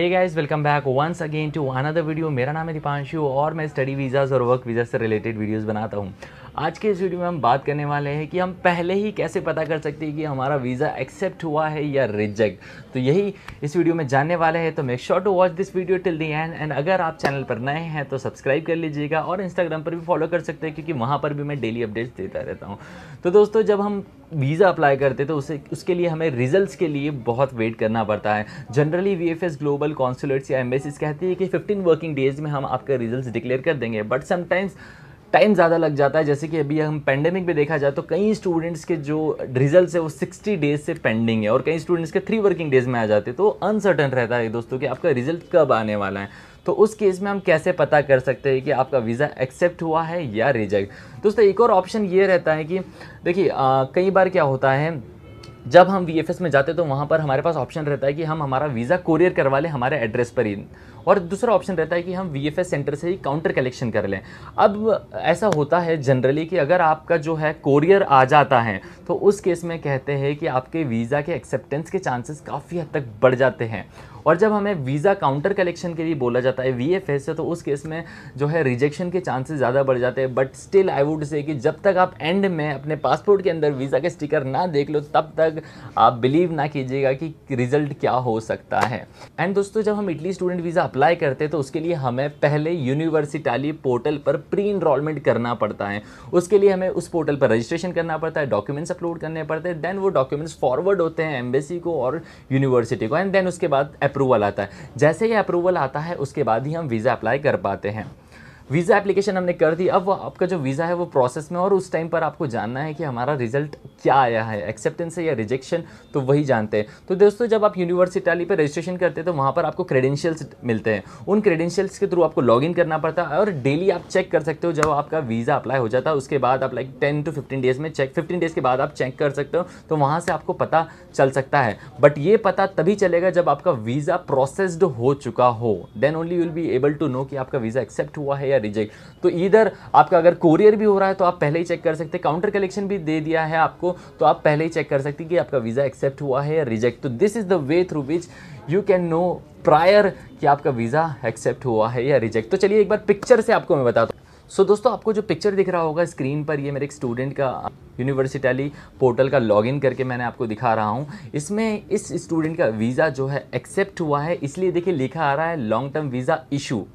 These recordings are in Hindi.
hey guys welcome back once again to another video मेरा नाम है दीपांशु और मैं स्टडी वीज़ाज़ और वर्क वीज़ा से रिलेटेड वीडियोस बनाता हूँ आज के इस वीडियो में हम बात करने वाले हैं कि हम पहले ही कैसे पता कर सकते हैं कि हमारा वीज़ा एक्सेप्ट हुआ है या रिजेक्ट तो यही इस वीडियो में जानने वाले हैं तो make sure to watch this video till the end and अगर आप चैनल पर नए हैं तो सब्सक्राइब कर लीजिएगा और इंस्टाग्राम पर भी फॉलो कर सकते हैं क्योंकि वहाँ पर भी मैं डेली अपडेट्स देता रहता हूँ तो दोस्तों जब हम वीज़ा अप्लाई करते तो उसे उसके लिए हमें रिजल्ट्स के लिए बहुत वेट करना पड़ता है जनरली वी ग्लोबल कॉन्सुलेट्स या एम्बेसीज कहती है कि 15 वर्किंग डेज में हम आपका रिजल्ट्स डिक्लेयर कर देंगे बट समटाइम्स टाइम ज़्यादा लग जाता है जैसे कि अभी हम पेंडेमिक में देखा जाए तो कई स्टूडेंट्स के जो रिजल्ट है वो सिक्सटी डेज से पेंडिंग है और कई स्टूडेंट्स के थ्री वर्किंग डेज में आ जाते हैं तो अनसर्टन रहता है दोस्तों कि आपका रिजल्ट कब आने वाला है तो उस केस में हम कैसे पता कर सकते हैं कि आपका वीज़ा एक्सेप्ट हुआ है या रिजेक्ट दोस्तों एक और ऑप्शन ये रहता है कि देखिए कई बार क्या होता है जब हम वी में जाते तो वहाँ पर हमारे पास ऑप्शन रहता है कि हम हमारा वीज़ा कोरियर करवा लें हमारे एड्रेस पर ही और दूसरा ऑप्शन रहता है कि हम वी सेंटर से ही काउंटर कलेक्शन कर लें अब ऐसा होता है जनरली कि अगर आपका जो है कोरियर आ जाता है तो उस केस में कहते हैं कि आपके वीज़ा के एक्सेप्टेंस के चांसेस काफ़ी हद तक बढ़ जाते हैं और जब हमें वीज़ा काउंटर कलेक्शन के लिए बोला जाता है वी एफ से तो उस केस में जो है रिजेक्शन के चांसेस ज़्यादा बढ़ जाते हैं but still I would say कि जब तक आप एंड में अपने पासपोर्ट के अंदर वीज़ा के स्टिकर ना देख लो तब तक आप बिलीव ना कीजिएगा कि रिज़ल्ट क्या हो सकता है एंड दोस्तों जब हम इटली स्टूडेंट वीज़ा अप्लाई करते हैं तो उसके लिए हमें पहले यूनिवर्सिटाली पोर्टल पर प्री इनरोलमेंट करना पड़ता है उसके लिए हमें उस पोर्टल पर रजिस्ट्रेशन करना पड़ता है डॉक्यूमेंट्स अपलोड करने पड़ते हैं देन वो डॉक्यूमेंट्स फॉरवर्ड होते हैं एम्बेसी को और यूनिवर्सिटी को एंड देन उसके बाद अप्रूवल आता है जैसे ही अप्रूवल आता है उसके बाद ही हम वीज़ा अप्लाई कर पाते हैं वीज़ा एप्लीकेशन हमने कर दी अब वो आपका जो वीज़ा है वो प्रोसेस में और उस टाइम पर आपको जानना है कि हमारा रिजल्ट क्या आया है एक्सेप्टेंस है या रिजेक्शन तो वही जानते हैं तो दोस्तों जब आप यूनिवर्सिटी पर रजिस्ट्रेशन करते हैं तो वहाँ पर आपको क्रेडेंशियल्स मिलते हैं उन क्रेडेंशियल्स के थ्रू आपको लॉग करना पड़ता है और डेली आप चेक कर सकते हो जब आपका वीज़ा अप्लाई हो जाता है उसके बाद आप like ten to fifteen days में चेक फिफ्टीन डेज़ के बाद आप चेक कर सकते हो तो वहाँ से आपको पता चल सकता है बट ये पता तभी चलेगा जब आपका वीज़ा प्रोसेस्ड हो चुका हो then only you'll be able to know कि आपका वीज़ा एक्सेप्ट हुआ है या या रिजेक्ट तो इधर आपका अगर कोरियर भी हो रहा है तो आप पहले ही चेक कर सकते हैं काउंटर कलेक्शन भी दे दिया है आपको तो आप पहले ही चेक कर सकते हैं कि आपका वीज़ा एक्सेप्ट हुआ है या रिजेक्ट तो this is the way through which you can know prior कि आपका वीज़ा एक्सेप्ट हुआ है या रिजेक्ट तो चलिए एक बार पिक्चर से आपको मैं बताता हूँ सो so, दोस्तों आपको जो पिक्चर दिख रहा होगा स्क्रीन पर ये मेरे एक स्टूडेंट का यूनिवर्सिटी पोर्टल का लॉगिन करके मैंने आपको दिखा रहा हूँ इसमें इस स्टूडेंट का वीज़ा जो है एक्सेप्ट हुआ है इसलिए देखिए लिखा आ रहा है long term visa issue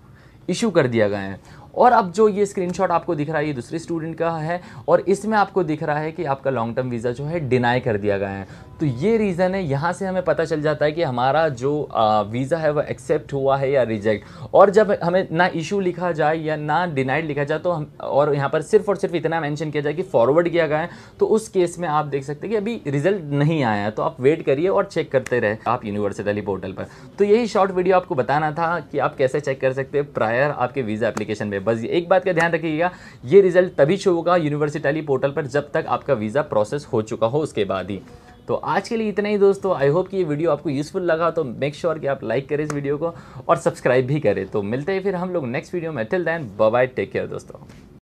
issue कर दिया गया है और अब जो ये स्क्रीनशॉट आपको दिख रहा है ये दूसरे स्टूडेंट का है और इसमें आपको दिख रहा है कि आपका लॉन्ग टर्म वीज़ा जो है डिनाई कर दिया गया है तो ये रीज़न है यहाँ से हमें पता चल जाता है कि हमारा जो वीज़ा है वह एक्सेप्ट हुआ है या रिजेक्ट और जब हमें ना इशू लिखा जाए या ना डिनाइड लिखा जाए तो हम और यहाँ पर सिर्फ और सिर्फ इतना मेंशन किया जाए कि फॉरवर्ड किया गया है तो उस केस में आप देख सकते हैं कि अभी रिजल्ट नहीं आया है तो आप वेट करिए और चेक करते रहे आप यूनिवर्सिटली पोर्टल पर तो यही शॉर्ट वीडियो आपको बताना था कि आप कैसे चेक कर सकते हैं प्रायर आपके वीज़ा एप्लीकेशन में बस एक बात का ध्यान रखिएगा ये रिजल्ट तभी शो होगा यूनिवर्सिटली पोर्टल पर जब तक आपका वीज़ा प्रोसेस हो चुका हो उसके बाद ही तो आज के लिए इतना ही दोस्तों आई होप कि ये वीडियो आपको यूज़फुल लगा तो मेक श्योर sure कि आप लाइक करें इस वीडियो को और सब्सक्राइब भी करें तो मिलते हैं फिर हम लोग नेक्स्ट वीडियो में till then bye take care दोस्तों